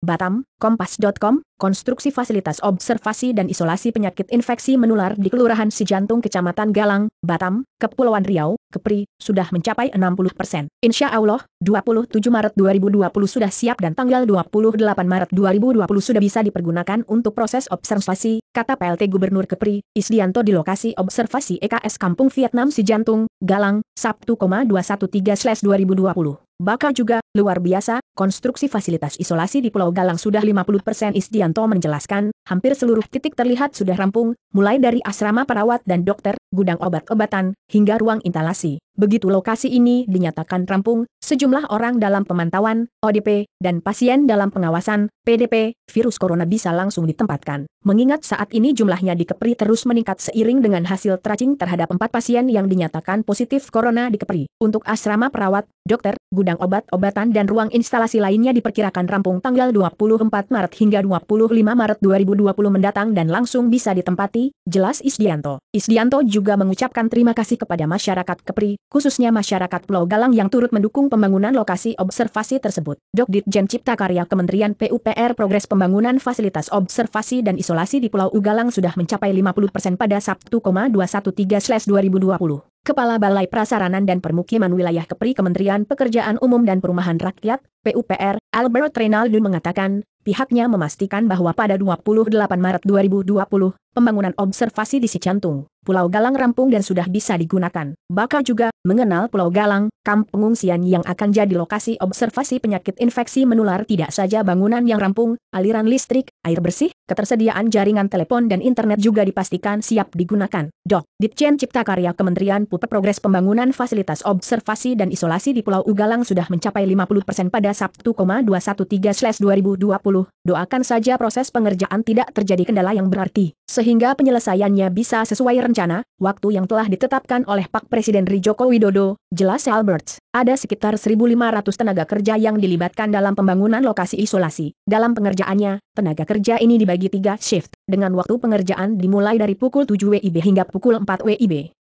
Batam, Kompas.com, konstruksi fasilitas observasi dan isolasi penyakit infeksi menular di Kelurahan Sijantung Kecamatan Galang, Batam, Kepulauan Riau, Kepri, sudah mencapai 60 persen. Insya Allah, 27 Maret 2020 sudah siap dan tanggal 28 Maret 2020 sudah bisa dipergunakan untuk proses observasi, kata PLT Gubernur Kepri, Isdianto di lokasi observasi EKS Kampung Vietnam Sijantung, Galang, Sabtu, 213-2020. Bakal juga, Luar biasa, konstruksi fasilitas isolasi di Pulau Galang sudah 50% Isdianto menjelaskan, hampir seluruh titik terlihat sudah rampung, mulai dari asrama perawat dan dokter, gudang obat-obatan, hingga ruang instalasi. Begitu lokasi ini dinyatakan rampung, sejumlah orang dalam pemantauan, ODP, dan pasien dalam pengawasan, PDP, virus corona bisa langsung ditempatkan. Mengingat saat ini jumlahnya di Kepri terus meningkat seiring dengan hasil tracing terhadap empat pasien yang dinyatakan positif corona di Kepri. Untuk asrama perawat, dokter, gudang obat-obatan, kesehatan dan ruang instalasi lainnya diperkirakan rampung tanggal 24 Maret hingga 25 Maret 2020 mendatang dan langsung bisa ditempati, jelas Isdianto. Isdianto juga mengucapkan terima kasih kepada masyarakat Kepri, khususnya masyarakat Pulau Galang yang turut mendukung pembangunan lokasi observasi tersebut. Dok. Ditjen Cipta Karya Kementerian PUPR Progres Pembangunan Fasilitas Observasi dan Isolasi di Pulau Ugalang sudah mencapai 50% pada Sabtu, 213 2020 Kepala Balai Prasaranan dan Permukiman Wilayah Kepri Kementerian Pekerjaan Umum dan Perumahan Rakyat, PUPR, Albert Reynaldo mengatakan, pihaknya memastikan bahwa pada 28 Maret 2020, pembangunan observasi di Sicantung, Pulau Galang rampung dan sudah bisa digunakan. Bakal juga mengenal Pulau Galang, kamp pengungsian yang akan jadi lokasi observasi penyakit infeksi menular tidak saja bangunan yang rampung, aliran listrik, air bersih, ketersediaan jaringan telepon dan internet juga dipastikan siap digunakan. Dok, Ditjen Cipta Karya Kementerian Pupr Progres Pembangunan Fasilitas Observasi dan Isolasi di Pulau Ugalang sudah mencapai 50% pada Sabtu, 213/2020 doakan saja proses pengerjaan tidak terjadi kendala yang berarti, sehingga penyelesaiannya bisa sesuai rencana, waktu yang telah ditetapkan oleh Pak Presiden Joko Widodo, jelas Albert. Ada sekitar 1.500 tenaga kerja yang dilibatkan dalam pembangunan lokasi isolasi. Dalam pengerjaannya, tenaga kerja ini dibagi tiga shift, dengan waktu pengerjaan dimulai dari pukul 7 WIB hingga pukul 4 WIB.